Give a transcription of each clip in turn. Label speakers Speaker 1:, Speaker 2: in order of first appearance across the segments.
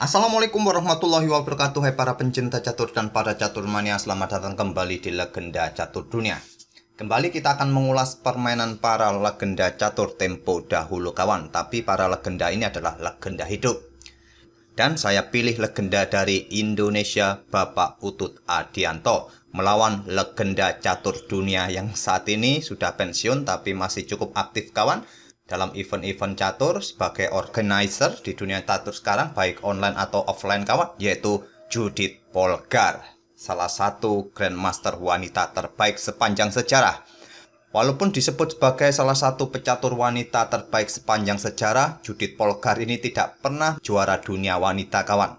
Speaker 1: Assalamualaikum warahmatullahi wabarakatuh Hai para pencinta catur dan para catur mania Selamat datang kembali di Legenda Catur Dunia Kembali kita akan mengulas permainan para legenda catur tempo dahulu kawan Tapi para legenda ini adalah legenda hidup Dan saya pilih legenda dari Indonesia Bapak Utut Adianto Melawan legenda catur dunia yang saat ini sudah pensiun tapi masih cukup aktif kawan dalam event-event catur sebagai organizer di dunia catur sekarang baik online atau offline kawan yaitu Judith Polgar, salah satu grandmaster wanita terbaik sepanjang sejarah. Walaupun disebut sebagai salah satu pecatur wanita terbaik sepanjang sejarah, Judith Polgar ini tidak pernah juara dunia wanita kawan.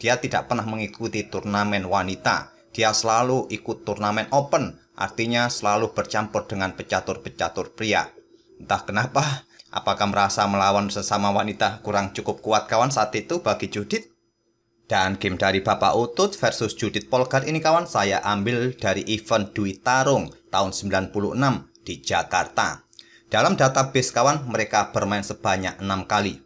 Speaker 1: Dia tidak pernah mengikuti turnamen wanita. Dia selalu ikut turnamen open, artinya selalu bercampur dengan pecatur-pecatur pria. Entah kenapa, apakah merasa melawan sesama wanita kurang cukup kuat kawan saat itu bagi Judith? Dan game dari Bapak Utut versus Judith Polgar ini kawan saya ambil dari event Dwi Tarung tahun 96 di Jakarta. Dalam database kawan mereka bermain sebanyak 6 kali,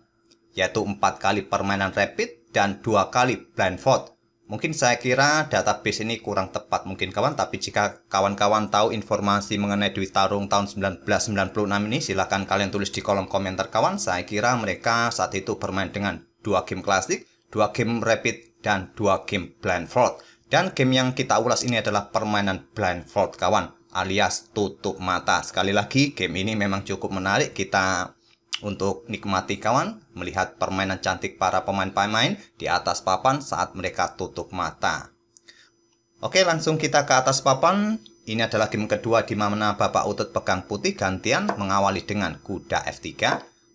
Speaker 1: yaitu 4 kali permainan rapid dan 2 kali blindfold. Mungkin saya kira database ini kurang tepat mungkin kawan, tapi jika kawan-kawan tahu informasi mengenai duit Tarung tahun 1996 ini, silahkan kalian tulis di kolom komentar kawan. Saya kira mereka saat itu bermain dengan dua game klasik, dua game rapid, dan dua game blindfold. Dan game yang kita ulas ini adalah permainan blindfold kawan, alias tutup mata. Sekali lagi, game ini memang cukup menarik, kita untuk nikmati kawan melihat permainan cantik para pemain-pemain di atas papan saat mereka tutup mata. Oke, langsung kita ke atas papan. Ini adalah game kedua di mana Bapak Utut pegang putih gantian mengawali dengan kuda F3,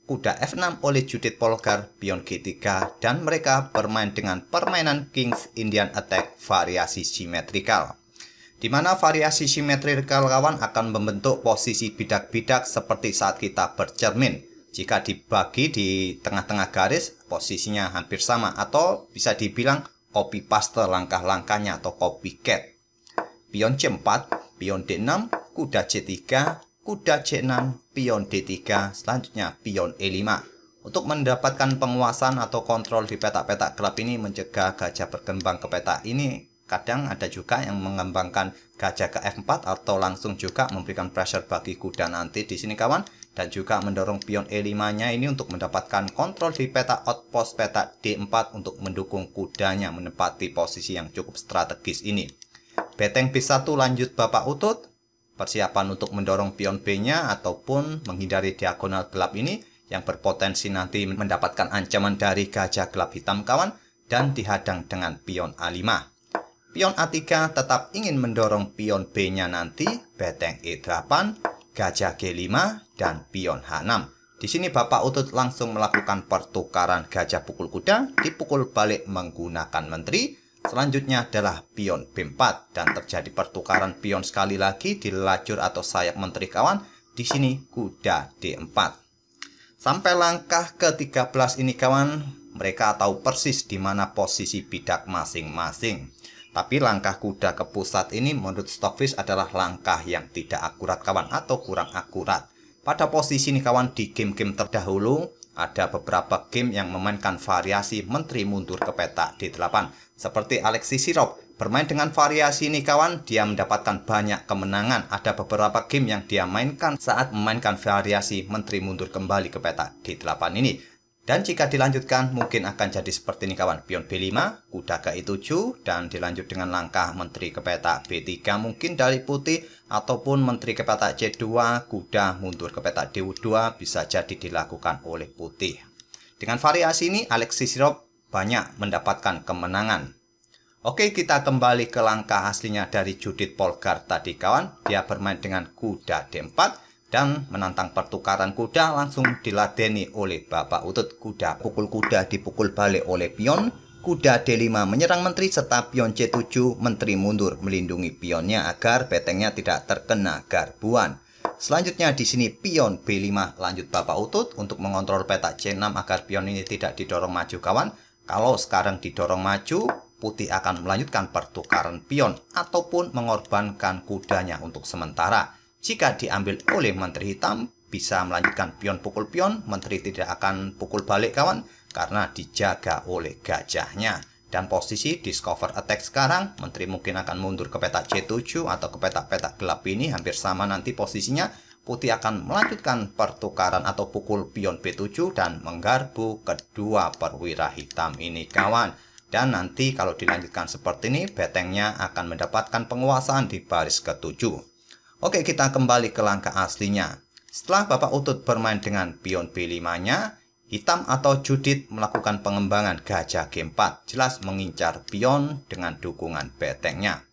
Speaker 1: kuda F6 oleh Judith Polgar, pion G3, dan mereka bermain dengan permainan Kings Indian Attack variasi simetrikal di mana variasi simetrikal kawan akan membentuk posisi bidak-bidak seperti saat kita bercermin. Jika dibagi di tengah-tengah garis, posisinya hampir sama atau bisa dibilang copy paste langkah-langkahnya atau copy-cat. Pion C4, pion D6, kuda C3, kuda C6, pion D3, selanjutnya pion E5. Untuk mendapatkan penguasaan atau kontrol di petak-petak gelap ini mencegah gajah berkembang ke petak ini Kadang ada juga yang mengembangkan gajah ke F4 atau langsung juga memberikan pressure bagi kuda nanti. Di sini kawan, dan juga mendorong pion E5-nya ini untuk mendapatkan kontrol di peta outpost peta D4 untuk mendukung kudanya menempati posisi yang cukup strategis ini. Beteng B1 lanjut Bapak Utut, persiapan untuk mendorong pion B-nya ataupun menghindari diagonal gelap ini yang berpotensi nanti mendapatkan ancaman dari gajah gelap hitam kawan dan dihadang dengan pion A5. Pion A3 tetap ingin mendorong pion B-nya nanti, beteng E8, gajah G5, dan pion H6. Di sini Bapak Utut langsung melakukan pertukaran gajah pukul kuda, dipukul balik menggunakan menteri, Selanjutnya adalah pion B4 dan terjadi pertukaran pion sekali lagi di lajur atau sayap menteri kawan. Di sini kuda D4. Sampai langkah ke-13 ini kawan, mereka tahu persis di mana posisi bidak masing-masing. Tapi langkah kuda ke pusat ini menurut Stockfish adalah langkah yang tidak akurat kawan atau kurang akurat. Pada posisi nih kawan di game-game terdahulu, ada beberapa game yang memainkan variasi menteri mundur ke peta D8. Seperti Alexis Sirop, bermain dengan variasi ini kawan, dia mendapatkan banyak kemenangan. Ada beberapa game yang dia mainkan saat memainkan variasi menteri mundur kembali ke peta D8 ini. Dan jika dilanjutkan mungkin akan jadi seperti ini kawan, pion B5, kuda ke E7 dan dilanjut dengan langkah menteri ke petak B3 mungkin dari putih ataupun menteri ke petak C2, kuda mundur ke petak D2 bisa jadi dilakukan oleh putih. Dengan variasi ini Alexis Sirop banyak mendapatkan kemenangan. Oke, kita kembali ke langkah aslinya dari Judith Polgar tadi kawan. Dia bermain dengan kuda D4 dan menantang pertukaran kuda langsung diladeni oleh Bapak Utut kuda pukul kuda dipukul balik oleh pion kuda D5 menyerang menteri serta pion C7 menteri mundur melindungi pionnya agar petengnya tidak terkena garbuan Selanjutnya di sini pion B5 lanjut Bapak Utut untuk mengontrol petak C6 agar pion ini tidak didorong maju kawan. Kalau sekarang didorong maju, putih akan melanjutkan pertukaran pion ataupun mengorbankan kudanya untuk sementara. Jika diambil oleh menteri hitam, bisa melanjutkan pion pukul pion, menteri tidak akan pukul balik kawan, karena dijaga oleh gajahnya. Dan posisi discover attack sekarang, menteri mungkin akan mundur ke peta C7 atau ke peta-peta gelap ini, hampir sama nanti posisinya. Putih akan melanjutkan pertukaran atau pukul pion B7 dan menggarbu kedua perwira hitam ini kawan. Dan nanti kalau dilanjutkan seperti ini, betengnya akan mendapatkan penguasaan di baris ketujuh. Oke, kita kembali ke langkah aslinya. Setelah Bapak Utut bermain dengan pion B5-nya, Hitam atau Judit melakukan pengembangan gajah G4, jelas mengincar pion dengan dukungan betengnya.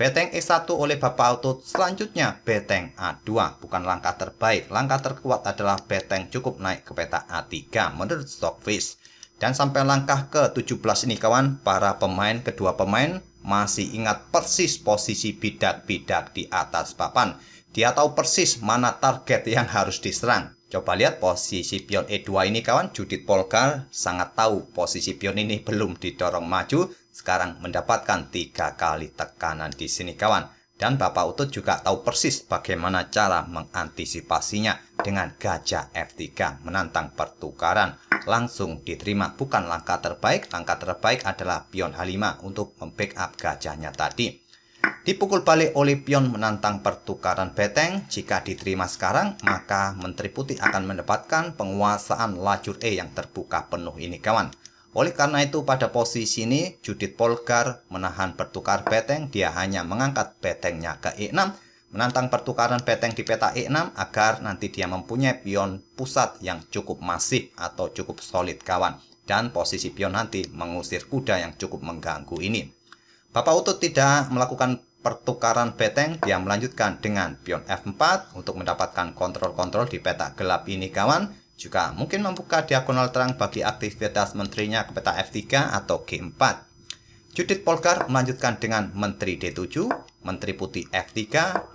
Speaker 1: Beteng E1 e oleh Bapak Utut, selanjutnya beteng A2, bukan langkah terbaik. Langkah terkuat adalah beteng cukup naik ke peta A3 menurut Stockfish. Dan sampai langkah ke-17 ini kawan, para pemain kedua pemain masih ingat persis posisi bidak-bidak di atas papan. Dia tahu persis mana target yang harus diserang. Coba lihat posisi pion E2 ini kawan, Judith Polgar sangat tahu posisi pion ini belum didorong maju, sekarang mendapatkan tiga kali tekanan di sini kawan. Dan Bapak Utut juga tahu persis bagaimana cara mengantisipasinya dengan gajah F3 menantang pertukaran langsung diterima. Bukan langkah terbaik, langkah terbaik adalah pion H5 untuk membackup gajahnya tadi. Dipukul balik oleh pion menantang pertukaran beteng, jika diterima sekarang, maka Menteri Putih akan mendapatkan penguasaan lajur E yang terbuka penuh ini kawan. Oleh karena itu pada posisi ini Judith Polgar menahan pertukar beteng dia hanya mengangkat betengnya ke E6 menantang pertukaran peteng di peta E6 agar nanti dia mempunyai pion pusat yang cukup masif atau cukup solid kawan dan posisi pion nanti mengusir kuda yang cukup mengganggu ini. Bapak Utut tidak melakukan pertukaran peteng, dia melanjutkan dengan pion F4 untuk mendapatkan kontrol-kontrol di peta gelap ini kawan juga mungkin membuka diagonal terang bagi aktivitas menterinya ke peta F3 atau G4. Judith Polgar melanjutkan dengan Menteri D7, Menteri Putih F3,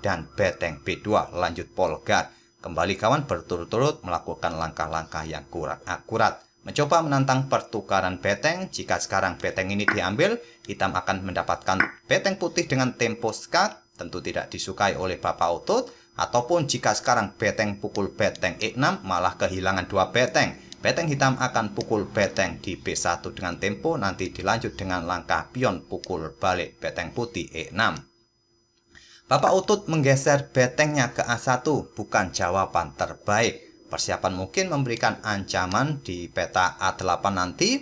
Speaker 1: dan Beteng B2 lanjut Polgar. Kembali kawan berturut-turut melakukan langkah-langkah yang kurang akurat. Mencoba menantang pertukaran beteng, jika sekarang beteng ini diambil, hitam akan mendapatkan beteng putih dengan tempo skak, tentu tidak disukai oleh Bapak Otot, ataupun jika sekarang beteng pukul beteng E6 malah kehilangan dua beteng. Beteng hitam akan pukul beteng di B1 dengan tempo, nanti dilanjut dengan langkah pion pukul balik beteng putih E6. Bapak Utut menggeser betengnya ke A1 bukan jawaban terbaik. Persiapan mungkin memberikan ancaman di peta A8 nanti,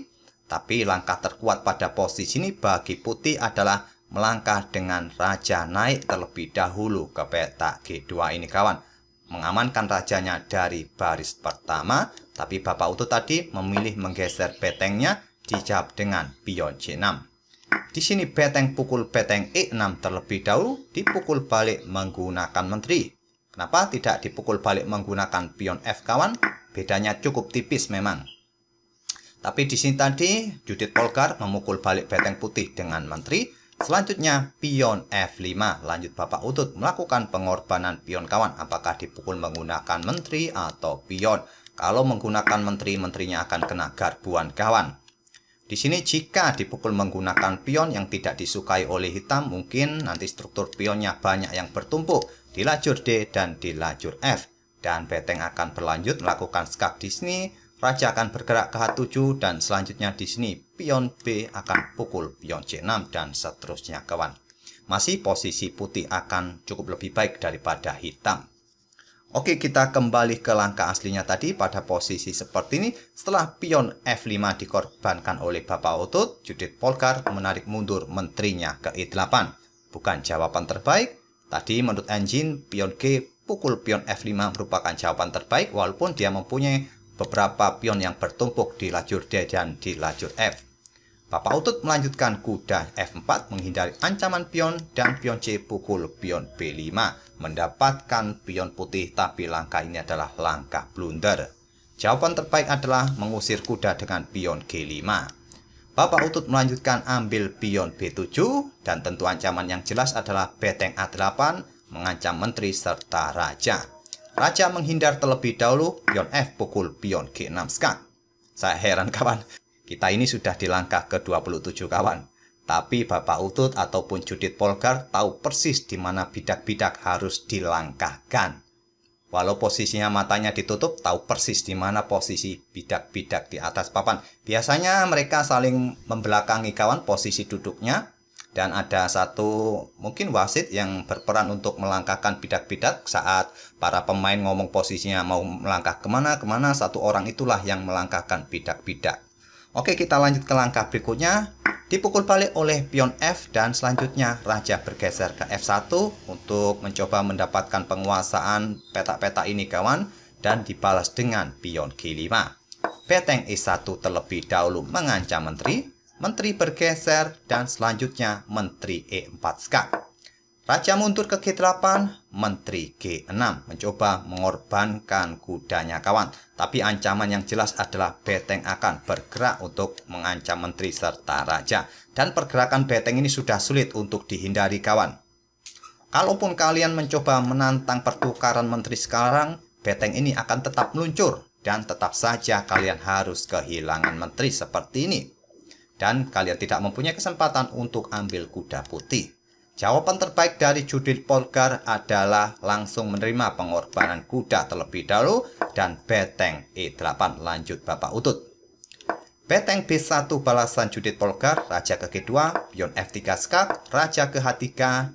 Speaker 1: tapi langkah terkuat pada posisi ini bagi putih adalah melangkah dengan raja naik terlebih dahulu ke peta G2 ini kawan. Mengamankan rajanya dari baris pertama tapi Bapak Utu tadi memilih menggeser betengnya dijawab dengan pion C6. Di sini beteng pukul beteng E6 terlebih dahulu dipukul balik menggunakan menteri. Kenapa tidak dipukul balik menggunakan pion F kawan? Bedanya cukup tipis memang. Tapi di sini tadi Judith Polgar memukul balik beteng putih dengan menteri. Selanjutnya pion F5 lanjut Bapak Utut melakukan pengorbanan pion kawan apakah dipukul menggunakan menteri atau pion. Kalau menggunakan menteri, menterinya akan kena garbuan kawan. Di sini jika dipukul menggunakan pion yang tidak disukai oleh hitam, mungkin nanti struktur pionnya banyak yang bertumpuk di lajur D dan di lajur F. Dan beteng akan berlanjut melakukan skak di sini, raja akan bergerak ke H7 dan selanjutnya di sini pion B akan pukul pion C6 dan seterusnya kawan. Masih posisi putih akan cukup lebih baik daripada hitam. Oke, kita kembali ke langkah aslinya tadi pada posisi seperti ini. Setelah pion F5 dikorbankan oleh Bapak Utut, Judith Polkar menarik mundur menterinya ke E8. Bukan jawaban terbaik. Tadi menurut engine pion G pukul pion F5 merupakan jawaban terbaik walaupun dia mempunyai beberapa pion yang bertumpuk di lajur D dan di lajur F. Bapak Utut melanjutkan kuda F4 menghindari ancaman pion dan pion C pukul pion B5 mendapatkan pion putih tapi langkah ini adalah langkah blunder. Jawaban terbaik adalah mengusir kuda dengan pion G5. Bapak Utut melanjutkan ambil pion B7 dan tentu ancaman yang jelas adalah beteng A8 mengancam menteri serta raja. Raja menghindar terlebih dahulu, pion F pukul pion G6 skak. Saya heran kawan, kita ini sudah di langkah ke-27 kawan. Tapi Bapak Utut ataupun Judit Polgar tahu persis di mana bidak-bidak harus dilangkahkan. Walau posisinya matanya ditutup, tahu persis di mana posisi bidak-bidak di atas papan. Biasanya mereka saling membelakangi kawan posisi duduknya, dan ada satu mungkin wasit yang berperan untuk melangkahkan bidak-bidak saat para pemain ngomong posisinya mau melangkah kemana kemana satu orang itulah yang melangkahkan bidak-bidak. Oke kita lanjut ke langkah berikutnya dipukul balik oleh pion F dan selanjutnya raja bergeser ke F1 untuk mencoba mendapatkan penguasaan petak-petak ini kawan dan dibalas dengan pion G5. peteng E1 terlebih dahulu mengancam menteri, menteri bergeser dan selanjutnya menteri E4 skak. Raja mundur ke G8, Menteri G6 mencoba mengorbankan kudanya kawan. Tapi ancaman yang jelas adalah beteng akan bergerak untuk mengancam Menteri serta Raja. Dan pergerakan beteng ini sudah sulit untuk dihindari kawan. Kalaupun kalian mencoba menantang pertukaran Menteri sekarang, beteng ini akan tetap meluncur. Dan tetap saja kalian harus kehilangan Menteri seperti ini. Dan kalian tidak mempunyai kesempatan untuk ambil kuda putih. Jawaban terbaik dari Judith Polgar adalah langsung menerima pengorbanan kuda terlebih dahulu dan beteng E8 lanjut Bapak Utut. Beteng B1 balasan Judit Polgar, Raja ke G2, Pion F3 skak, Raja ke H3,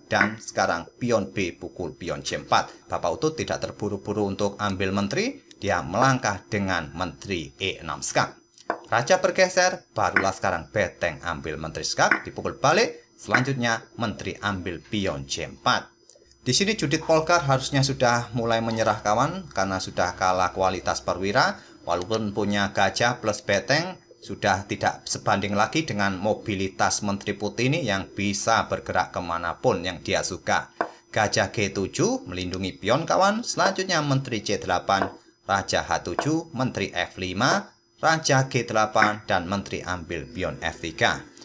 Speaker 1: dan sekarang Pion B pukul Pion C4. Bapak Utut tidak terburu-buru untuk ambil menteri, dia melangkah dengan menteri E6 skak. Raja bergeser, barulah sekarang Beteng ambil menteri skak, dipukul balik, selanjutnya menteri ambil pion C4. Di sini Judit Polkar harusnya sudah mulai menyerah kawan karena sudah kalah kualitas perwira walaupun punya gajah plus beteng sudah tidak sebanding lagi dengan mobilitas Menteri Putih ini yang bisa bergerak kemanapun yang dia suka. Gajah G7 melindungi pion kawan, selanjutnya Menteri C8, Raja H7, Menteri F5, Raja G8 dan Menteri ambil pion F3.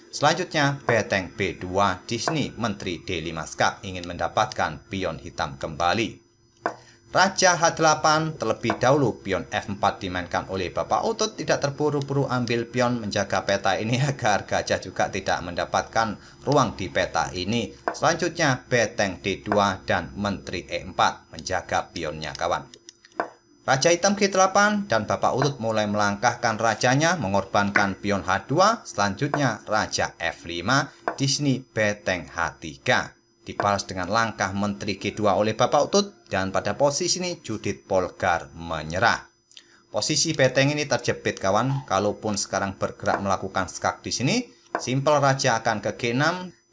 Speaker 1: Selanjutnya, Beteng B2 Disney Menteri D5 Skak ingin mendapatkan pion hitam kembali. Raja H8 terlebih dahulu pion F4 dimainkan oleh Bapak Utut tidak terburu-buru ambil pion menjaga peta ini agar gajah juga tidak mendapatkan ruang di peta ini. Selanjutnya Beteng D2 dan Menteri E4 menjaga pionnya kawan. Raja Hitam G8 dan Bapak Urut mulai melangkahkan rajanya mengorbankan pion H2, selanjutnya Raja F5, Disney beteng H3. Dibalas dengan langkah Menteri G2 oleh Bapak Utut dan pada posisi ini Judith Polgar menyerah. Posisi beteng ini terjepit kawan, kalaupun sekarang bergerak melakukan skak di sini, simpel Raja akan ke G6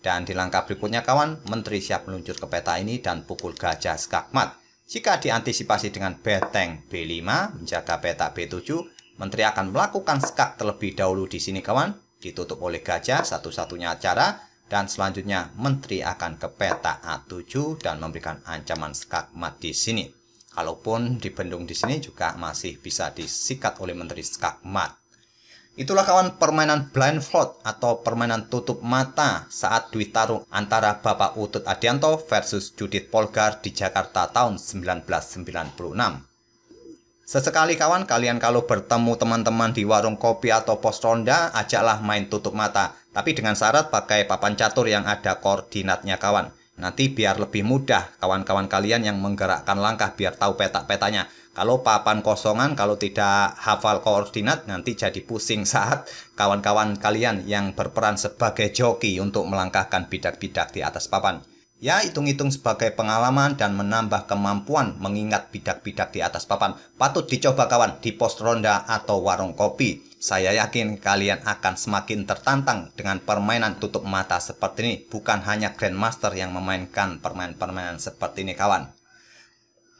Speaker 1: dan di langkah berikutnya kawan, Menteri siap meluncur ke peta ini dan pukul gajah skakmat. Jika diantisipasi dengan beteng B5 menjaga petak B7, menteri akan melakukan skak terlebih dahulu di sini kawan, ditutup oleh gajah satu-satunya acara, dan selanjutnya menteri akan ke petak A7 dan memberikan ancaman skak mat di sini. Kalaupun dibendung di sini juga masih bisa disikat oleh menteri skak mat. Itulah kawan permainan blindfold atau permainan tutup mata saat duit tarung antara Bapak Utut Adianto versus Judith Polgar di Jakarta tahun 1996. Sesekali kawan kalian kalau bertemu teman-teman di warung kopi atau pos ronda, ajaklah main tutup mata, tapi dengan syarat pakai papan catur yang ada koordinatnya kawan. Nanti biar lebih mudah kawan-kawan kalian yang menggerakkan langkah biar tahu petak-petanya. Kalau papan kosongan, kalau tidak hafal koordinat, nanti jadi pusing saat kawan-kawan kalian yang berperan sebagai joki untuk melangkahkan bidak-bidak di atas papan. Ya, hitung-hitung sebagai pengalaman dan menambah kemampuan mengingat bidak-bidak di atas papan. Patut dicoba kawan di pos ronda atau warung kopi. Saya yakin kalian akan semakin tertantang dengan permainan tutup mata seperti ini. Bukan hanya Grandmaster yang memainkan permainan-permainan seperti ini kawan.